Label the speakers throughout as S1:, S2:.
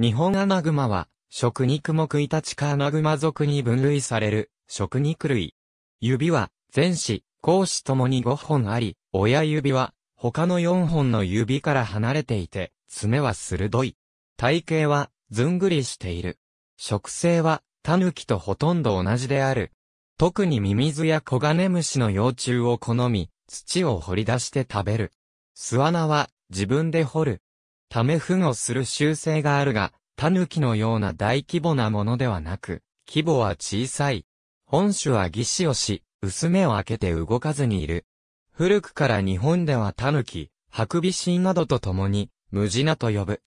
S1: 日本アナグマは、食肉目イタチカアナグマ属に分類される、食肉類。指は、前肢、後肢ともに5本あり、親指は、他の4本の指から離れていて、爪は鋭い。体型は、ずんぐりしている。食性は、タヌキとほとんど同じである。特にミミズやコガネムシの幼虫を好み、土を掘り出して食べる。巣穴は、自分で掘る。ためふをする習性があるが、狸のような大規模なものではなく、規模は小さい。本種は義肢をし、薄目を開けて動かずにいる。古くから日本では狸、ハクビシンなどと共に、ムジナと呼ぶ。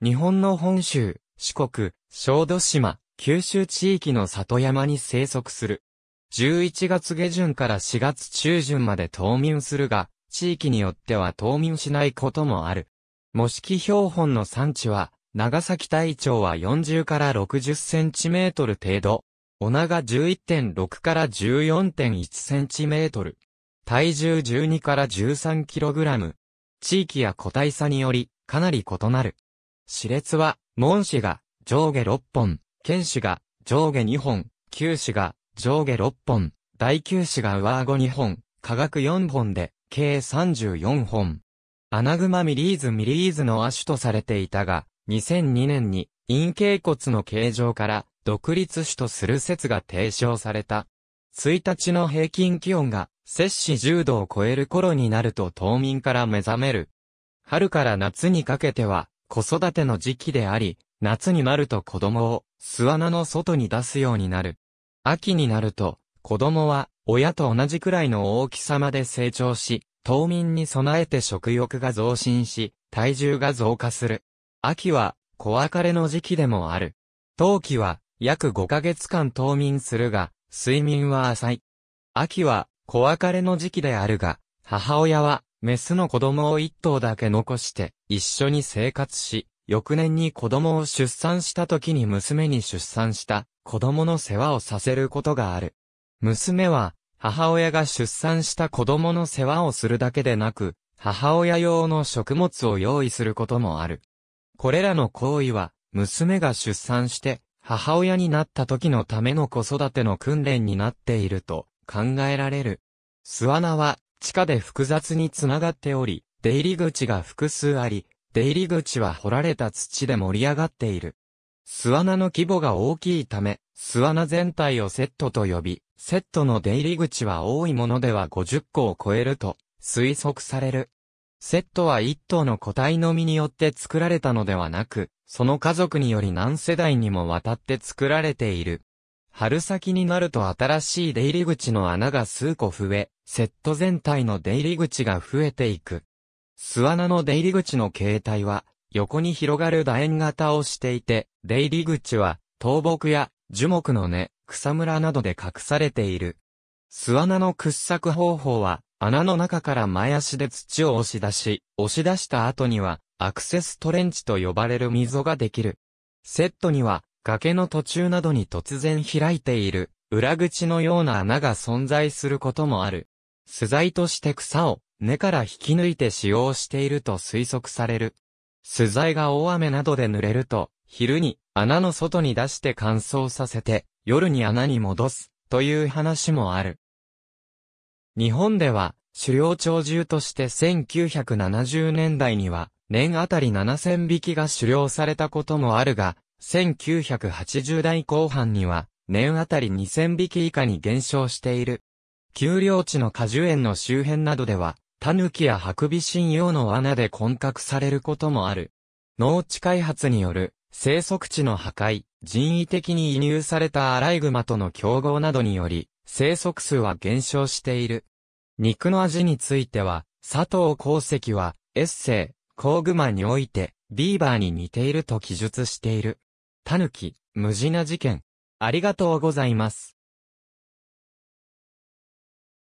S1: 日本の本州、四国、小豆島、九州地域の里山に生息する。11月下旬から4月中旬まで冬眠するが、地域によっては冬眠しないこともある。模式標本の産地は、長崎大長は40から60センチメートル程度、お長11.6から14.1センチメートル、体重12から13キログラム、地域や個体差により、かなり異なる。死列は、門歯が上下6本、剣歯が上下2本、球歯が上下6本、大球歯が上顎2本、下顎4本で、計34本。アナグマミリーズミリーズの亜種とされていたが、2002年に陰茎骨の形状から独立種とする説が提唱された。1日の平均気温が摂氏10度を超える頃になると冬眠から目覚める。春から夏にかけては子育ての時期であり、夏になると子供を巣穴の外に出すようになる。秋になると子供は親と同じくらいの大きさまで成長し、冬眠に備えて食欲が増進し、体重が増加する。秋は、小別れの時期でもある。冬季は、約5ヶ月間冬眠するが、睡眠は浅い。秋は、小別れの時期であるが、母親は、メスの子供を一頭だけ残して、一緒に生活し、翌年に子供を出産した時に娘に出産した、子供の世話をさせることがある。娘は、母親が出産した子供の世話をするだけでなく、母親用の食物を用意することもある。これらの行為は、娘が出産して、母親になった時のための子育ての訓練になっていると考えられる。巣穴は地下で複雑につながっており、出入り口が複数あり、出入り口は掘られた土で盛り上がっている。巣穴の規模が大きいため、巣穴全体をセットと呼び、セットの出入り口は多いものでは50個を超えると推測される。セットは一頭の個体のみによって作られたのではなく、その家族により何世代にもわたって作られている。春先になると新しい出入り口の穴が数個増え、セット全体の出入り口が増えていく。巣穴の出入り口の形態は、横に広がる楕円型をしていて、出入り口は、倒木や樹木の根、草むらなどで隠されている。巣穴の掘削方法は、穴の中から前足で土を押し出し、押し出した後には、アクセストレンチと呼ばれる溝ができる。セットには、崖の途中などに突然開いている、裏口のような穴が存在することもある。素材として草を根から引き抜いて使用していると推測される。素材が大雨などで濡れると、昼に穴の外に出して乾燥させて、夜に穴に戻す、という話もある。日本では、狩猟鳥獣として1970年代には、年あたり7000匹が狩猟されたこともあるが、1980代後半には、年あたり2000匹以下に減少している。丘陵地の果樹園の周辺などでは、タヌキやハクビシン用の罠で混獲されることもある。農地開発による生息地の破壊、人為的に移入されたアライグマとの競合などにより、生息数は減少している。肉の味については、佐藤功石は、エッセイ、コウグマにおいて、ビーバーに似ていると記述している。タヌキ、無事な事件。ありがとうございます。